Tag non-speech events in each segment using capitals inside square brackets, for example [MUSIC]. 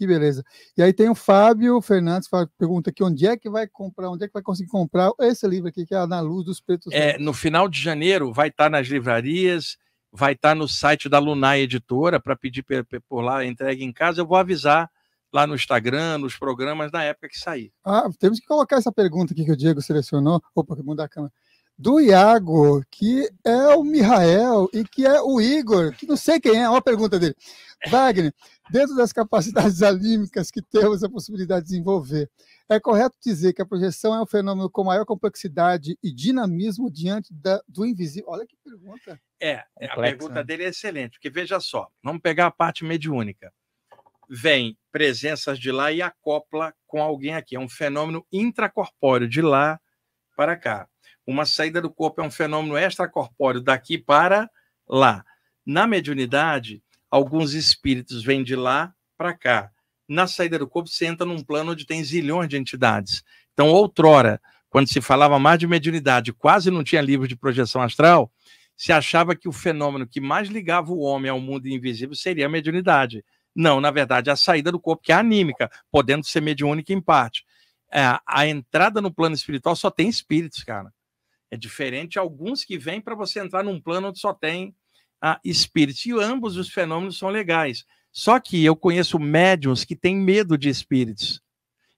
Que beleza. E aí tem o Fábio Fernandes pergunta aqui onde é que vai comprar, onde é que vai conseguir comprar esse livro aqui, que é Na Luz dos Pretos. É, no final de janeiro vai estar tá nas livrarias, vai estar tá no site da Lunai Editora para pedir por lá, entregue em casa. Eu vou avisar lá no Instagram, nos programas, na época que sair. Ah, temos que colocar essa pergunta aqui que o Diego selecionou. Opa, que mudar a câmera do Iago, que é o Mihael e que é o Igor, que não sei quem é, olha a pergunta dele. Wagner, dentro das capacidades [LAUGHS] alímicas que temos a possibilidade de desenvolver, é correto dizer que a projeção é um fenômeno com maior complexidade e dinamismo diante da, do invisível? Olha que pergunta. É, é a né? pergunta dele é excelente, porque veja só, vamos pegar a parte mediúnica. Vem presenças de lá e acopla com alguém aqui. É um fenômeno intracorpóreo de lá para cá uma saída do corpo é um fenômeno extracorpóreo daqui para lá. Na mediunidade, alguns espíritos vêm de lá para cá. Na saída do corpo, você entra num plano onde tem zilhões de entidades. Então, outrora, quando se falava mais de mediunidade, quase não tinha livro de projeção astral, se achava que o fenômeno que mais ligava o homem ao mundo invisível seria a mediunidade. Não, na verdade, a saída do corpo, que é anímica, podendo ser mediúnica em parte. É, a entrada no plano espiritual só tem espíritos, cara. É diferente alguns que vêm para você entrar num plano onde só tem a espírito. E ambos os fenômenos são legais. Só que eu conheço médiums que têm medo de espíritos.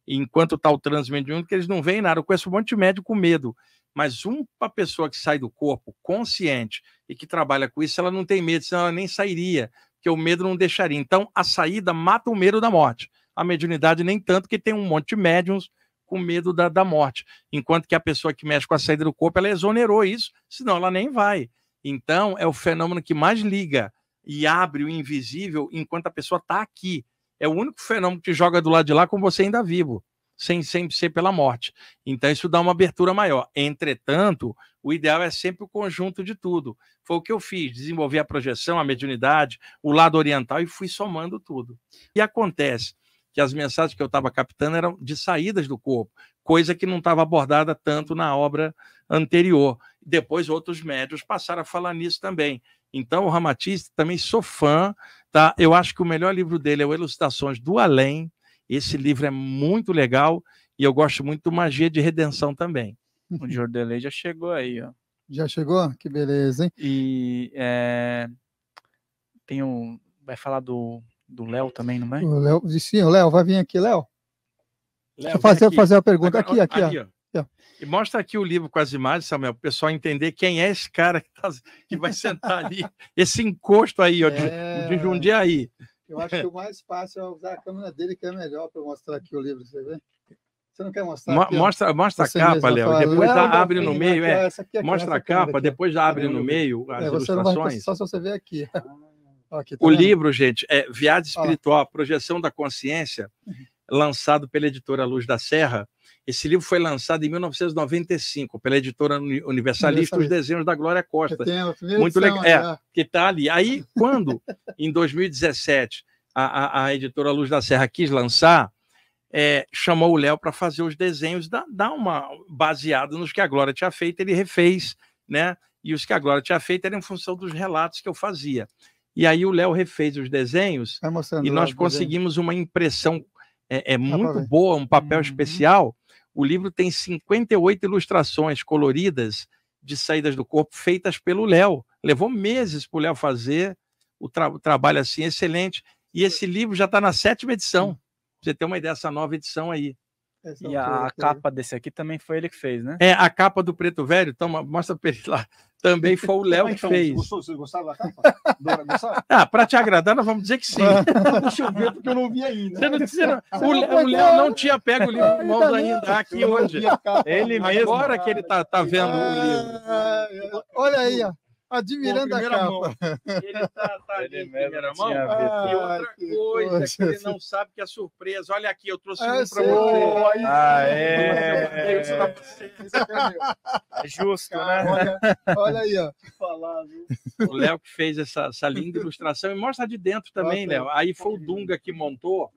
Enquanto está o transmediúnico, eles não veem nada. Eu conheço um monte de médium com medo. Mas uma pessoa que sai do corpo consciente e que trabalha com isso, ela não tem medo, senão ela nem sairia, porque o medo não deixaria. Então, a saída mata o medo da morte. A mediunidade nem tanto, que tem um monte de médiums com medo da, da morte. Enquanto que a pessoa que mexe com a saída do corpo, ela exonerou isso, senão ela nem vai. Então, é o fenômeno que mais liga e abre o invisível enquanto a pessoa está aqui. É o único fenômeno que joga do lado de lá com você ainda é vivo, sem sempre ser pela morte. Então, isso dá uma abertura maior. Entretanto, o ideal é sempre o conjunto de tudo. Foi o que eu fiz, desenvolvi a projeção, a mediunidade, o lado oriental e fui somando tudo. E acontece, que as mensagens que eu estava captando eram de saídas do corpo, coisa que não estava abordada tanto na obra anterior. Depois outros médios passaram a falar nisso também. Então, o Ramatiz também sou fã, tá? Eu acho que o melhor livro dele é o Elucidações do Além. Esse livro é muito legal e eu gosto muito do Magia de Redenção também. O Jordelei já chegou aí, ó. Já chegou? Que beleza, hein? E é... tem um... vai falar do do Léo também, não é? O Léo, sim, o Léo, vai vir aqui, Léo. Léo fazer, fazer a pergunta. Aqui, aqui, ó. aqui ó. E mostra aqui o livro com as imagens, Samuel, para o pessoal entender quem é esse cara que, tá, que vai sentar ali, [LAUGHS] esse encosto aí, ó, de, é... de Jundiaí. Eu acho que o mais fácil é usar a câmera dele, que é melhor para mostrar aqui o livro, você vê? Você não quer mostrar? aqui, mostra mostra a capa, Léo. Depois abre no meio. É. é. Mostra a capa, depois já abre no meio as é, ilustrações. Vai, só se você ver aqui. Aqui, tá o vendo? livro, gente, é Viagem Espiritual, Projeção da Consciência, uhum. lançado pela editora Luz da Serra. Esse livro foi lançado em 1995 pela editora Universalista, Os Desenhos da Glória Costa. Muito legal. Né? É, que está ali. Aí, quando, em 2017, a, a, a, editora Luz da Serra quis lançar, é, chamou o Léo para fazer os desenhos, da, da uma baseado nos que a Glória tinha feito, ele refez, né? E os que a Glória tinha feito eram em função dos relatos que eu fazia. E aí o Léo refez os desenhos e nós conseguimos uma impressão é, é muito boa, um papel uhum. especial. O livro tem 58 ilustrações coloridas de saídas do corpo feitas pelo Léo. Levou meses para o Léo fazer o, tra o, trabalho assim é excelente. E esse livro já está na sétima edição. Hum. Pra você tem uma ideia dessa nova edição aí. Essa e é a, a capa desse aqui também foi ele que fez, né? É, a capa do Preto Velho. Então, mostra para ele lá. Também foi o então, Léo que então, fez. Gostou, vocês gostaram da capa? [LAUGHS] ah, para te agradar, nós vamos dizer que sim. Então, deixa eu ver, porque eu não vi ainda. Você não, você não, o Léo não tinha pego o livro em mãos ainda aqui hoje. Ele mesmo. Agora que ele está tá vendo o livro. Olha aí, ó. Admirando a capa. Mão. Ele está tá, tá ali em é primeira mão. Ah, e outra ah, coisa, coisa, que ele não sabe que é surpresa. Olha aqui, eu trouxe ah, um para você. aí, ah, é. é. é justo, né? Cara, né? Olha, olha, aí, ó. o Léo que fez essa, essa linda ilustração. E mostra de dentro também, Léo. Aí foi o Dunga que montou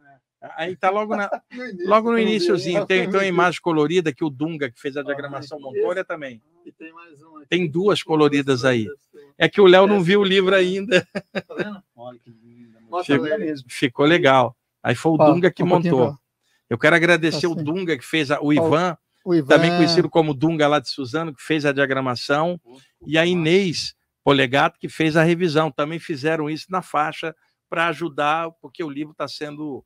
Aí tá logo, na, [LAUGHS] logo no iníciozinho. Tem, então a imagem colorida que o Dunga, que fez a ah, diagramação Montoura, também. tem mais uma. Tem duas coloridas aí. Assim. É que o Léo não viu o livro é ainda. [LAUGHS] Tá vendo? Olha que linda. Ficou, ficou legal. Aí foi o Dunga que montou. Eu quero agradecer tá o Dunga, que fez a, o Ivan, Ivan, também conhecido como Dunga lá de Suzano, que fez a diagramação, e a Inês Polegato, que fez a revisão. Também fizeram isso na faixa para ajudar, porque o livro está sendo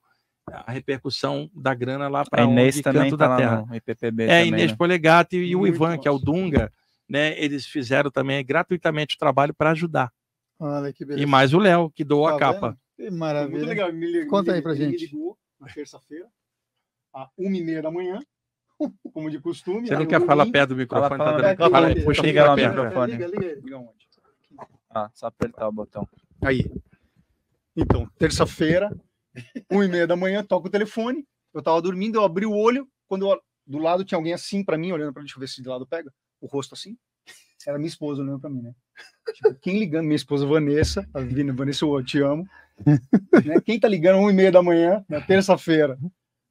a repercussão da grana lá para o canto tá da terra. IPPB é, também, Inês né? Polegato e, o Ivan, bom. que é o Dunga, né? Eles fizeram também gratuitamente o trabalho para ajudar. Olha que beleza. E mais o Léo, que doou tá a capa. Que maravilha. Muito legal. Me, Conta aí pra me gente. ligou na terça-feira, a uma e meia da manhã, [LAUGHS] como de costume. Você não quer falar perto do microfone? Fala, fala, tá fala, fala, puxa, liga lá o microfone. liga, liga onde? Ah, só apertar o botão. Aí. Então, terça-feira, um e meia da manhã, toco o telefone, eu tava dormindo, eu abri o olho, quando eu, do lado tinha alguém assim para mim, olhando para deixa eu ver se de lado pega, o rosto assim, era minha esposa olhando para mim, né? Tipo, quem ligando? Minha esposa Vanessa, a Vina, Vanessa, eu te amo. né? Quem tá ligando um e meia da manhã, na terça-feira?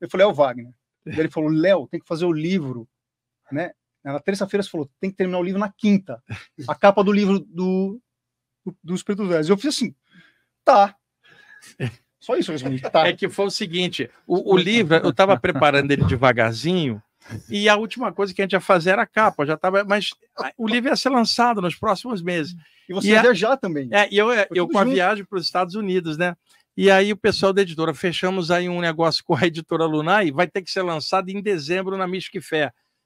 Eu falei, é o Wagner. ele falou, Léo, tem que fazer o livro, né? Na terça-feira você falou, tem que terminar o livro na quinta. A capa do livro do, do, do Espírito Velho. Eu fiz assim, tá. Só isso eu respondi. Tá. É que foi o seguinte: o, o livro, eu estava preparando ele devagarzinho, e a última coisa que a gente ia fazer era a capa, já tava, mas o livro ia ser lançado nos próximos meses. E você ia viajar também. É, e eu, é, eu com a viagem para os Estados Unidos, né? E aí o pessoal da editora, fechamos aí um negócio com a editora Lunar e vai ter que ser lançado em dezembro na Mystic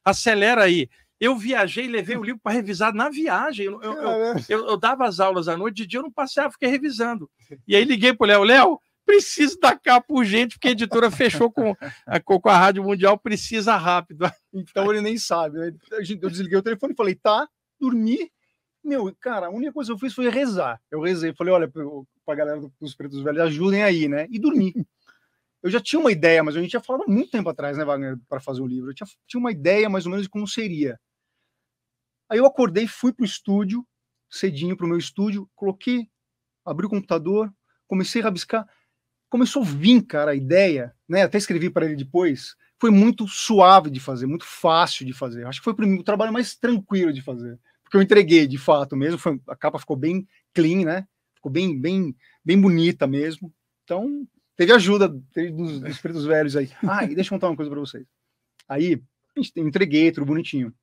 Acelera aí. Eu viajei, levei o livro para revisar na viagem. Eu eu, eu, eu, eu, dava as aulas à noite, de dia eu não passeava, fiquei revisando. E aí liguei para o Léo, Léo, preciso da capa urgente, porque a editora fechou com a, com a Rádio Mundial, precisa rápido. [LAUGHS] Então ele nem sabe. Né? Eu desliguei o telefone e falei, tá, dormi. Meu, cara, a única coisa que eu fiz foi rezar. Eu rezei, falei, olha, para a galera dos pretos velhos, ajudem aí, né? E dormi. Eu já tinha uma ideia, mas a gente tinha falado muito tempo atrás, né, Wagner, para fazer o livro. Eu tinha, tinha uma ideia mais ou menos de como seria. Aí eu acordei, fui pro estúdio, cedinho pro meu estúdio, coloquei, abri o computador, comecei a rabiscar começou a vir, cara, a ideia, né? Até escrevi para ele depois. Foi muito suave de fazer, muito fácil de fazer. Acho que foi o trabalho mais tranquilo de fazer, porque eu entreguei de fato mesmo. Foi, a capa ficou bem clean, né? Ficou bem, bem, bem bonita mesmo. Então teve ajuda teve dos, dos espíritos velhos aí. Ah, e deixa eu contar uma coisa para vocês. Aí entreguei tudo bonitinho.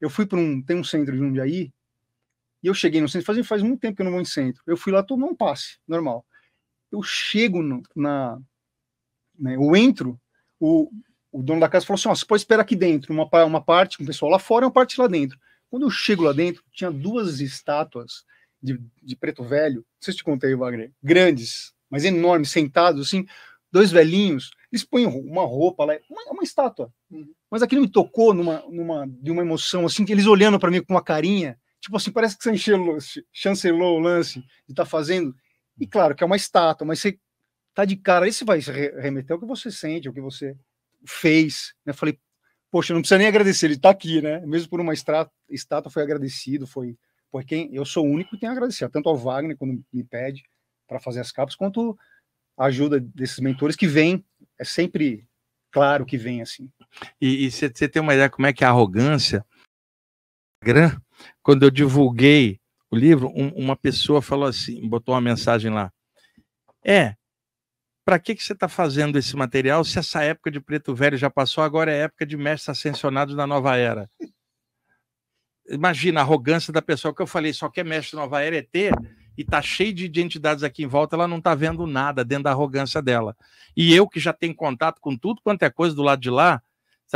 Eu fui para um tem um centro de um aí, e eu cheguei no centro faz faz muito tempo que eu não vou em centro. Eu fui lá tomar um passe normal eu chego no, na. Né, eu entro, o, o dono da casa falou assim: ó, você pode esperar aqui dentro, uma, uma parte com o pessoal lá fora e uma parte lá dentro. Quando eu chego lá dentro, tinha duas estátuas de, de preto velho, não sei se te contei, Wagner, grandes, mas enormes, sentados assim, dois velhinhos, eles põem uma roupa lá, uma, uma estátua. Uhum. Mas aquilo me tocou numa, numa, de uma emoção assim, que eles olhando para mim com uma carinha, tipo assim, parece que você encheu, chancelou o lance de estar tá fazendo e claro que é uma estátua, mas você tá de cara, isso vai remeter ao que você sente, ao que você fez. Né? Eu falei, poxa, não precisa nem agradecer, ele está aqui, né? Mesmo por uma estátua foi agradecido, foi por quem eu sou o único que tem a agradecer, tanto ao Wagner quando me pede para fazer as capas, quanto a ajuda desses mentores que vem é sempre claro que vem assim. E você tem uma ideia como é que é a arrogância quando eu divulguei o livro, um, uma pessoa falou assim, botou uma mensagem lá. É, para que, que você está fazendo esse material se essa época de preto velho já passou, agora é época de mestres ascensionados da nova era? Imagina a arrogância da pessoa que eu falei, só que é mestre nova era é ET e tá cheio de identidades aqui em volta, ela não tá vendo nada dentro da arrogância dela. E eu que já tenho contato com tudo quanto é coisa do lado de lá,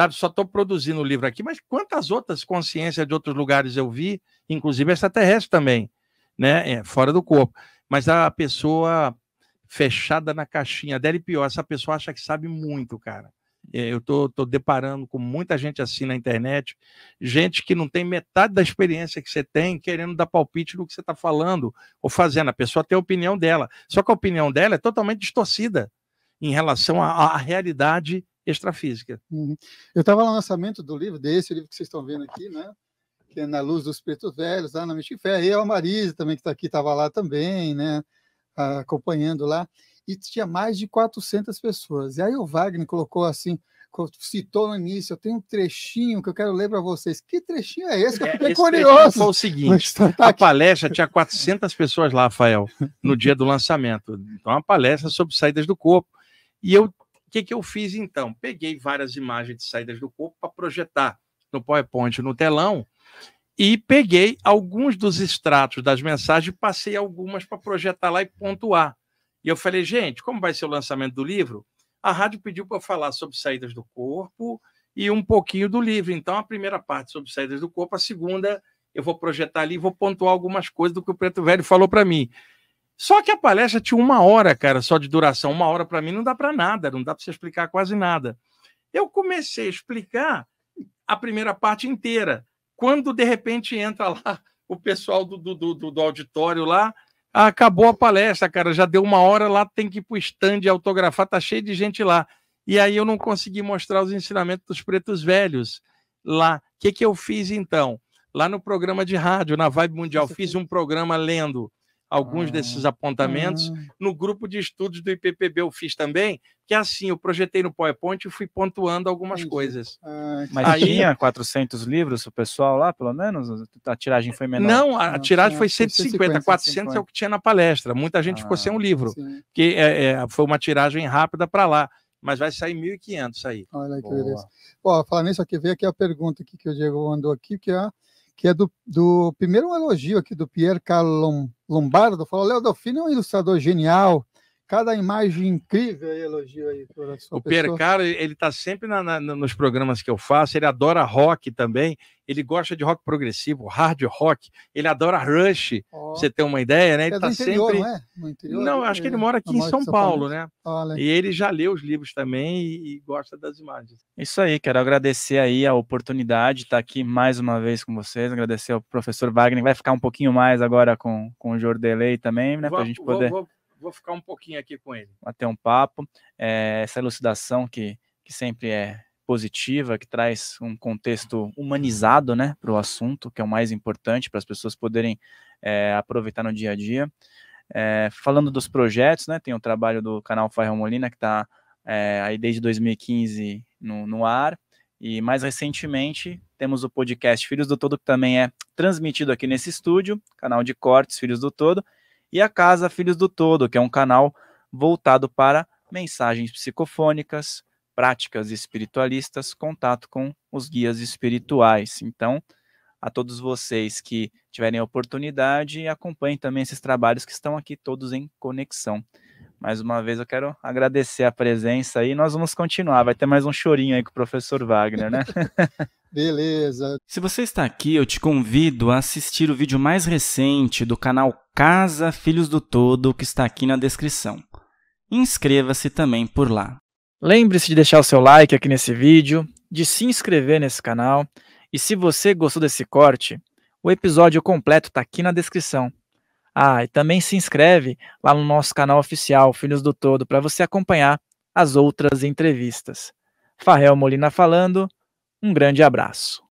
sabe? Só estou produzindo o livro aqui, mas quantas outras consciências de outros lugares eu vi, inclusive extraterrestre também, né? É, fora do corpo. Mas a pessoa fechada na caixinha dela e pior, essa pessoa acha que sabe muito, cara. É, eu tô, tô deparando com muita gente assim na internet, gente que não tem metade da experiência que você tem, querendo dar palpite do que você está falando ou fazendo. A pessoa tem a opinião dela, só que a opinião dela é totalmente distorcida em relação à realidade extrafísica. Uhum. Eu estava no lançamento do livro, desse livro que vocês estão vendo aqui, né? Que é Na Luz dos Pretos Velhos, lá na Michifé, e a Marisa também, que está aqui, estava lá também, né? Acompanhando lá. E tinha mais de 400 pessoas. E aí o Wagner colocou assim, citou no início, eu tenho um trechinho que eu quero ler para vocês. Que trechinho é esse? Que eu é, fiquei é, curioso. Foi o seguinte, tá, tá a palestra tinha 400 pessoas lá, Rafael, no dia do [LAUGHS] lançamento. Então, uma palestra sobre saídas do corpo. E eu o que, que eu fiz então? Peguei várias imagens de saídas do corpo para projetar no PowerPoint, no telão, e peguei alguns dos extratos das mensagens, passei algumas para projetar lá e pontuar. E eu falei, gente, como vai ser o lançamento do livro? A rádio pediu para eu falar sobre saídas do corpo e um pouquinho do livro. Então, a primeira parte sobre saídas do corpo, a segunda eu vou projetar ali e vou pontuar algumas coisas do que o Preto Velho falou para mim. Só que a palestra tinha uma hora, cara, só de duração. Uma hora para mim não dá para nada, não dá para você explicar quase nada. Eu comecei a explicar a primeira parte inteira. Quando de repente entra lá o pessoal do, do, do, do auditório lá, acabou a palestra, cara, já deu uma hora lá, tem que ir para o stand autografar, tá cheio de gente lá. E aí eu não consegui mostrar os ensinamentos dos pretos velhos lá. O que, que eu fiz então? Lá no programa de rádio, na Vibe Mundial, fiz um programa lendo alguns ah, desses apontamentos ah. no grupo de estudos do IPPB eu fiz também, que é assim, eu projetei no PowerPoint e fui pontuando algumas Entendi. coisas. Ah, Mas aí... tinha 400 livros o pessoal lá, pelo menos? A tiragem foi menor? Não, a, Não, tiragem foi 150, 150 400 150. é o que tinha na palestra. Muita gente ficou ah, sem um livro, sim. que é, é, foi uma tiragem rápida para lá. Mas vai sair 1.500 aí. Olha que Boa. beleza. Ó, falando nisso aqui, veio aqui a pergunta que o Diego mandou aqui, que é que é do, do primeiro um elogio aqui do Pierre Carlo Lombardo, falou: Léo Delfino é um ilustrador genial, cada imagem incrível elogio aí para O Percaro, ele está sempre na, na, nos programas que eu faço, ele adora rock também, ele gosta de rock progressivo, hard rock, ele adora Rush, oh. você tem uma ideia, né? Ele é tá sempre... não é? No interior, não, acho que ele mora tá aqui em São, São Paulo, Paulo, né? Olha. E ele já lê os livros também e, e, gosta das imagens. Isso aí, quero agradecer aí a oportunidade de estar tá aqui mais uma vez com vocês, agradecer ao professor Wagner, vai ficar um pouquinho mais agora com, com o Jordelei também, né? Para a gente poder... Vou, vou vou ficar um pouquinho aqui com ele. Bater um papo, é, essa elucidação que, que sempre é positiva, que traz um contexto humanizado né, para o assunto, que é o mais importante para as pessoas poderem é, aproveitar no dia a dia. É, falando dos projetos, né, tem o trabalho do canal Ferro Molina, que está é, aí desde 2015 no, no ar, e mais recentemente temos o podcast Filhos do Todo, que também é transmitido aqui nesse estúdio, canal de cortes Filhos do Todo, e a Casa Filhos do Todo, que é um canal voltado para mensagens psicofônicas, práticas espiritualistas, contato com os guias espirituais. Então, a todos vocês que tiverem a oportunidade, acompanhem também esses trabalhos que estão aqui todos em conexão. Mais uma vez eu quero agradecer a presença aí. Nós vamos continuar. Vai ter mais um chorinho aí com o professor Wagner, né? [LAUGHS] Beleza. Se você está aqui, eu te convido a assistir o vídeo mais recente do canal Casa Filhos do Todo, que está aqui na descrição. Inscreva-se também por lá. Lembre-se de deixar o seu like aqui nesse vídeo, de se inscrever nesse canal, e se você gostou desse corte, o episódio completo está aqui na descrição. Ah, e também se inscreve lá no nosso canal oficial Filhos do Todo para você acompanhar as outras entrevistas. Farrell Molina falando um grande abraço.